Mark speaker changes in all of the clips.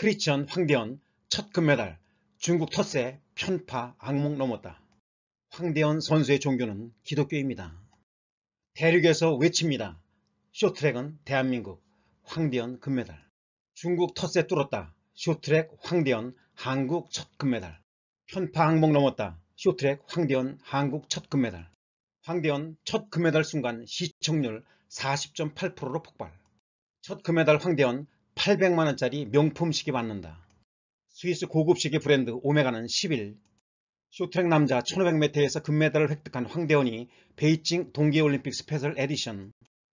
Speaker 1: 크리스천 황대현 첫 금메달 중국 텃세 편파 악몽 넘었다. 황대현 선수의 종교는 기독교입니다. 대륙에서 외칩니다. 쇼트랙은 트 대한민국 황대현 금메달 중국 텃세 뚫었다. 쇼트랙 트 황대현 한국 첫 금메달 편파 악몽 넘었다. 쇼트랙 트 황대현 한국 첫 금메달 황대현 첫 금메달 순간 시청률 40.8%로 폭발 첫 금메달 황대현 800만원짜리 명품 시계 받는다. 스위스 고급 시계 브랜드 오메가는 10일 쇼트랙 남자 1500m에서 금메달을 획득한 황대원이 베이징 동계올림픽 스페셜 에디션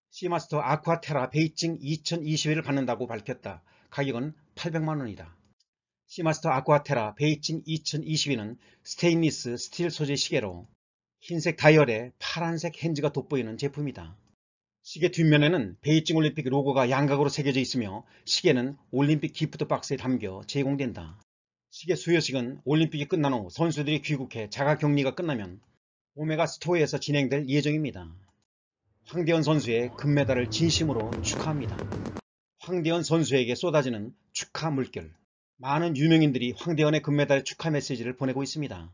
Speaker 1: 시마스터 아쿠아테라 베이징 2021을 받는다고 밝혔다. 가격은 800만원이다. 시마스터 아쿠아테라 베이징 2022는 스테인리스 스틸 소재 시계로 흰색 다이얼에 파란색 핸즈가 돋보이는 제품이다. 시계 뒷면에는 베이징 올림픽 로고가 양각으로 새겨져 있으며 시계는 올림픽 기프트 박스에 담겨 제공된다. 시계 수여식은 올림픽이 끝난 후 선수들이 귀국해 자가격리가 끝나면 오메가 스토어에서 진행될 예정입니다. 황대현 선수의 금메달을 진심으로 축하합니다. 황대현 선수에게 쏟아지는 축하 물결 많은 유명인들이 황대현의 금메달 축하 메시지를 보내고 있습니다.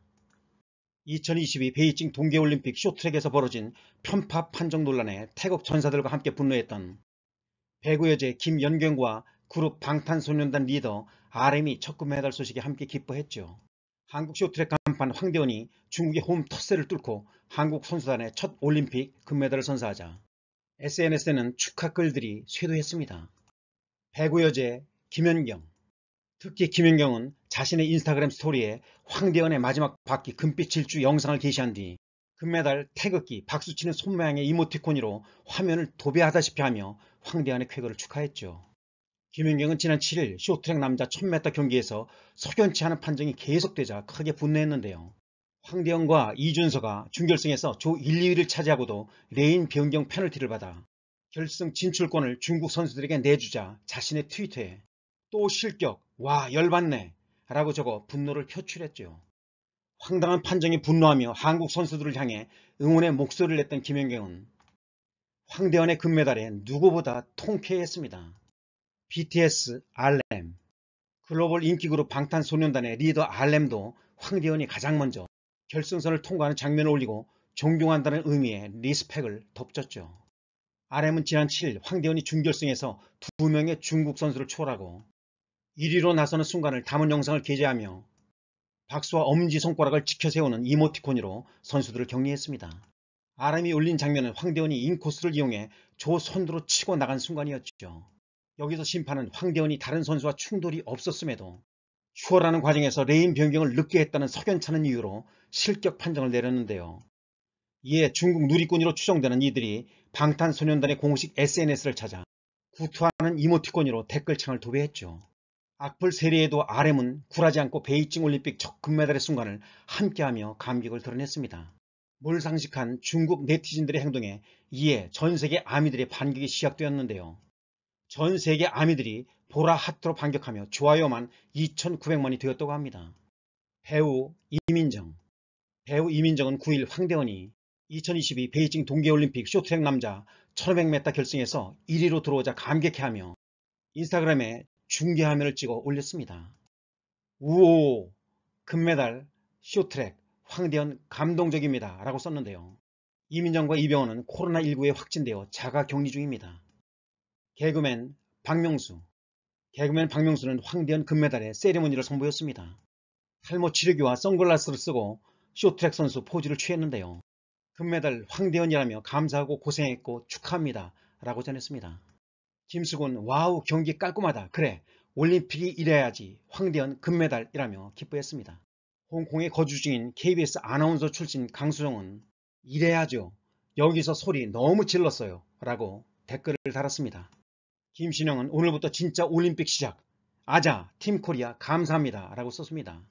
Speaker 1: 2022 베이징 동계올림픽 쇼트랙에서 벌어진 편파 판정 논란에 태국 전사들과 함께 분노했던 배구 여제 김연경과 그룹 방탄소년단 리더 RM이 첫금 메달 소식에 함께 기뻐했죠. 한국 쇼트랙 간판 황대원이 중국의 홈 터세를 뚫고 한국 선수단의 첫 올림픽 금메달을 선사하자 SNS에는 축하 글들이 쇄도했습니다. 배구 여제 김연경 특히 김윤경은 자신의 인스타그램 스토리에 황대현의 마지막 바퀴 금빛 질주 영상을 게시한 뒤 금메달 태극기 박수치는 손모양의 이모티콘으로 화면을 도배하다시피 하며 황대현의 쾌거를 축하했죠. 김윤경은 지난 7일 쇼트랙 남자 1000m 경기에서 석연치 않은 판정이 계속되자 크게 분노했는데요. 황대현과 이준서가 준결승에서 조 1, 2위를 차지하고도 레인 변경 페널티를 받아 결승 진출권을 중국 선수들에게 내주자 자신의 트위터에 또 실격, 와 열받네 라고 적어 분노를 표출했죠. 황당한 판정에 분노하며 한국 선수들을 향해 응원의 목소리를 냈던 김연경은 황대원의 금메달에 누구보다 통쾌했습니다. BTS, RM, 글로벌 인기그룹 방탄소년단의 리더 RM도 황대원이 가장 먼저 결승선을 통과하는 장면을 올리고 존경한다는 의미의 리스펙을 덮쳤죠 RM은 지난 7일 황대원이 준결승에서 두 명의 중국 선수를 초월하고 1위로 나서는 순간을 담은 영상을 게재하며 박수와 엄지 손가락을 지켜 세우는 이모티콘으로 선수들을 격리했습니다. 아람이 올린 장면은 황대원이 인코스를 이용해 조 선두로 치고 나간 순간이었죠. 여기서 심판은 황대원이 다른 선수와 충돌이 없었음에도 추월하는 과정에서 레인 변경을 늦게 했다는 석연찮은 이유로 실격 판정을 내렸는데요. 이에 중국 누리꾼으로 추정되는 이들이 방탄소년단의 공식 SNS를 찾아 구투하는 이모티콘으로 댓글창을 도배했죠. 악플 세례에도 RM은 굴하지 않고 베이징 올림픽 첫 금메달의 순간을 함께하며 감격을 드러냈습니다. 몰상식한 중국 네티즌들의 행동에 이에 전세계 아미들의 반격이 시작되었는데요. 전세계 아미들이 보라 하트로 반격하며 좋아요만 2,900만이 되었다고 합니다. 배우 이민정 배우 이민정은 9일 황대원이 2022 베이징 동계올림픽 쇼트랙 남자 1500m 결승에서 1위로 들어오자 감격해하며 인스타그램에 중계화면을 찍어 올렸습니다. 우오 금메달 쇼트랙 황대현 감동적입니다 라고 썼는데요. 이민정과 이병헌은 코로나19에 확진되어 자가격리 중입니다. 개그맨 박명수 개그맨 박명수는 황대현 금메달의 세리머니를 선보였습니다. 탈모 치료기와 선글라스를 쓰고 쇼트랙 선수 포즈를 취했는데요. 금메달 황대현이라며 감사하고 고생했고 축하합니다 라고 전했습니다. 김수근 와우 경기 깔끔하다 그래 올림픽이 이래야지 황대현 금메달이라며 기뻐했습니다. 홍콩에 거주 중인 KBS 아나운서 출신 강수정은 이래야죠. 여기서 소리 너무 질렀어요. 라고 댓글을 달았습니다. 김신영은 오늘부터 진짜 올림픽 시작. 아자 팀코리아 감사합니다. 라고 썼습니다.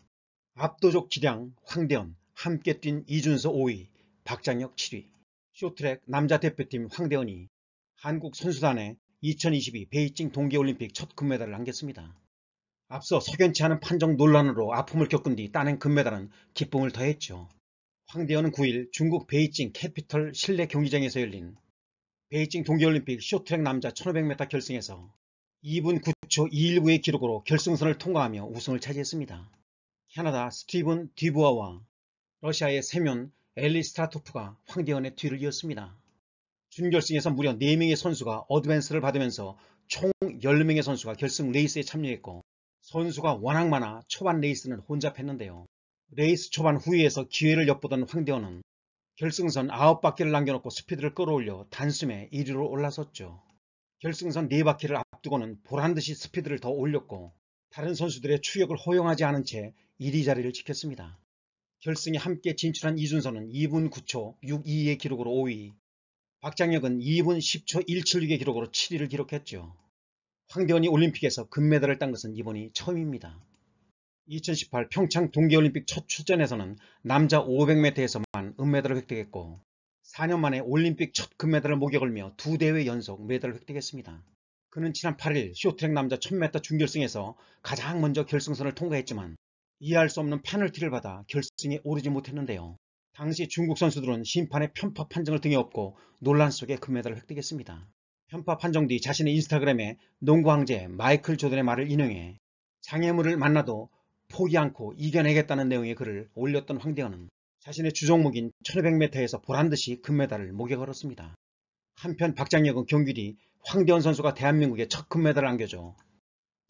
Speaker 1: 압도적 기량 황대현 함께 뛴 이준서 5위 박장혁 7위 쇼트랙 남자 대표팀 황대현이 한국 선수단의 2022 베이징 동계올림픽 첫 금메달을 안겼습니다. 앞서 석연치 않은 판정 논란으로 아픔을 겪은 뒤 따낸 금메달은 기쁨을 더했죠. 황대현은 9일 중국 베이징 캐피털 실내 경기장에서 열린 베이징 동계올림픽 쇼트랙 남자 1500m 결승에서 2분 9초 219의 기록으로 결승선을 통과하며 우승을 차지했습니다. 캐나다 스티븐 디부아와 러시아의 세면 엘리 스타토프가 황대현의 뒤를 이었습니다. 준결승에서 무려 4명의 선수가 어드밴스를 받으면서 총 10명의 선수가 결승 레이스에 참여했고 선수가 워낙 많아 초반 레이스는 혼잡했는데요. 레이스 초반 후위에서 기회를 엿보던 황대원은 결승선 9바퀴를 남겨놓고 스피드를 끌어올려 단숨에 1위로 올라섰죠. 결승선 4바퀴를 앞두고는 보란듯이 스피드를 더 올렸고 다른 선수들의 추격을 허용하지 않은 채 1위 자리를 지켰습니다. 결승에 함께 진출한 이준선은 2분 9초 62의 기록으로 5위, 박장혁은 2분 10초 176의 기록으로 7위를 기록했죠. 황대원이 올림픽에서 금메달을 딴 것은 이번이 처음입니다. 2018 평창 동계올림픽 첫 출전에서는 남자 500m에서만 은메달을 획득했고 4년 만에 올림픽 첫 금메달을 목에 걸며 두 대회 연속 메달을 획득했습니다. 그는 지난 8일 쇼트랙 남자 1000m 준결승에서 가장 먼저 결승선을 통과했지만 이해할 수 없는 페널티를 받아 결승에 오르지 못했는데요. 당시 중국 선수들은 심판의 편파 판정을 등에 업고 논란 속에 금메달을 획득했습니다. 편파 판정 뒤 자신의 인스타그램에 농구 황제 마이클 조던의 말을 인용해 장애물을 만나도 포기 않고 이겨내겠다는 내용의 글을 올렸던 황대현은 자신의 주종목인 1500m에서 보란듯이 금메달을 목에 걸었습니다. 한편 박장혁은 경기 뒤 황대현 선수가 대한민국에 첫 금메달을 안겨줘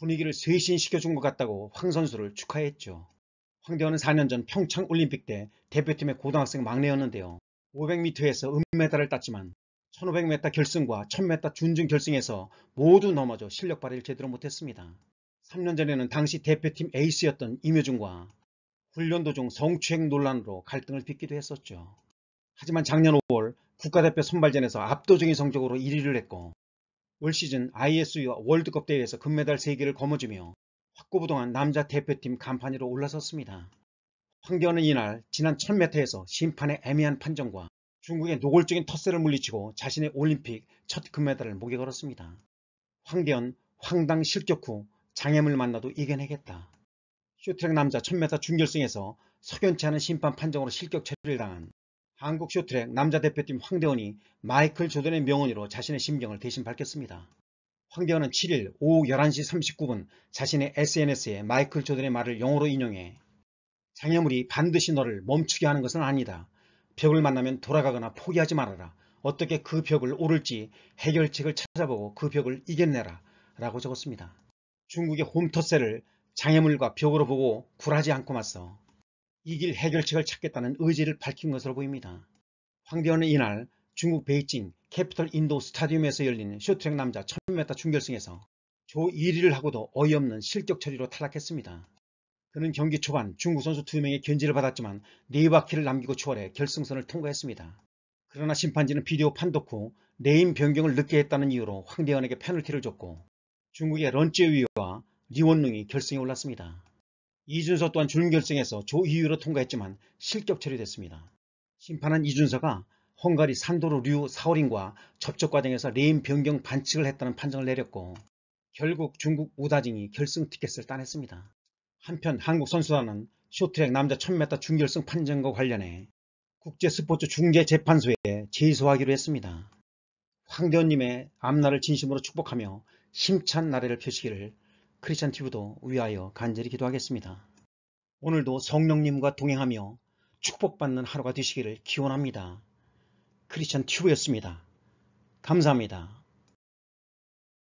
Speaker 1: 분위기를 쇄신시켜준 것 같다고 황 선수를 축하했죠. 황대원은 4년 전 평창 올림픽 때 대표팀의 고등학생 막내였는데요. 500m에서 은메달을 땄지만 1500m 결승과 1000m 준중 결승에서 모두 넘어져 실력 발휘를 제대로 못했습니다. 3년 전에는 당시 대표팀 에이스였던 임효준과 훈련 도중 성추행 논란으로 갈등을 빚기도 했었죠. 하지만 작년 5월 국가대표 선발전에서 압도적인 성적으로 1위를 했고 올 시즌 ISU와 월드컵 대회에서 금메달 3개를 거머쥐며 확고부동한 남자 대표팀 간판위로 올라섰습니다. 황교안은 이날 지난 1000m에서 심판의 애매한 판정과 중국의 노골적인 텃세를 물리치고 자신의 올림픽 첫 금메달을 목에 걸었습니다. 황대현 황당 실격 후 장애물 만나도 이겨내겠다. 쇼트랙 남자 1000m 준결승에서 석연치 않은 심판 판정으로 실격 처리를 당한 한국 쇼트랙 남자 대표팀 황대원이 마이클 조던의 명언으로 자신의 심경을 대신 밝혔습니다. 황대현은 7일 오후 11시 39분 자신의 SNS에 마이클 조던의 말을 영어로 인용해 장애물이 반드시 너를 멈추게 하는 것은 아니다. 벽을 만나면 돌아가거나 포기하지 말아라. 어떻게 그 벽을 오를지 해결책을 찾아보고 그 벽을 이겨내라 라고 적었습니다. 중국의 홈터세를 장애물과 벽으로 보고 굴하지 않고 맞서 이길 해결책을 찾겠다는 의지를 밝힌 것으로 보입니다. 황대원은 이날 중국 베이징 캐피털 인도 스타디움에서 열리는 쇼트랙 남자 1000m 준결승에서 조 1위를 하고도 어이없는 실격 처리로 탈락했습니다. 그는 경기 초반 중국 선수 2명의 견제를 받았지만 4바퀴를 남기고 초월해 결승선을 통과했습니다. 그러나 심판진은 비디오 판독 후 레인 변경을 늦게 했다는 이유로 황대현에게 페널티를 줬고 중국의 런제위와 리원룽이 결승에 올랐습니다. 이준서 또한 준결승에서 조 2위로 통과했지만 실격 처리됐습니다. 심판한 이준서가 헝가리 산도르 류사오링과 접촉 과정에서 레인 변경 반칙을 했다는 판정을 내렸고 결국 중국 우다징이 결승 티켓을 따냈습니다. 한편 한국 선수단은 쇼트랙 남자 1000m 중결승 판정과 관련해 국제 스포츠 중재 재판소에 제소하기로 했습니다. 황대원님의 앞날을 진심으로 축복하며 심찬 나래를 펴시기를 크리스찬 TV도 위하여 간절히 기도하겠습니다. 오늘도 성령님과 동행하며 축복받는 하루가 되시기를 기원합니다. 크리스천 튜브였습니다. 감사합니다.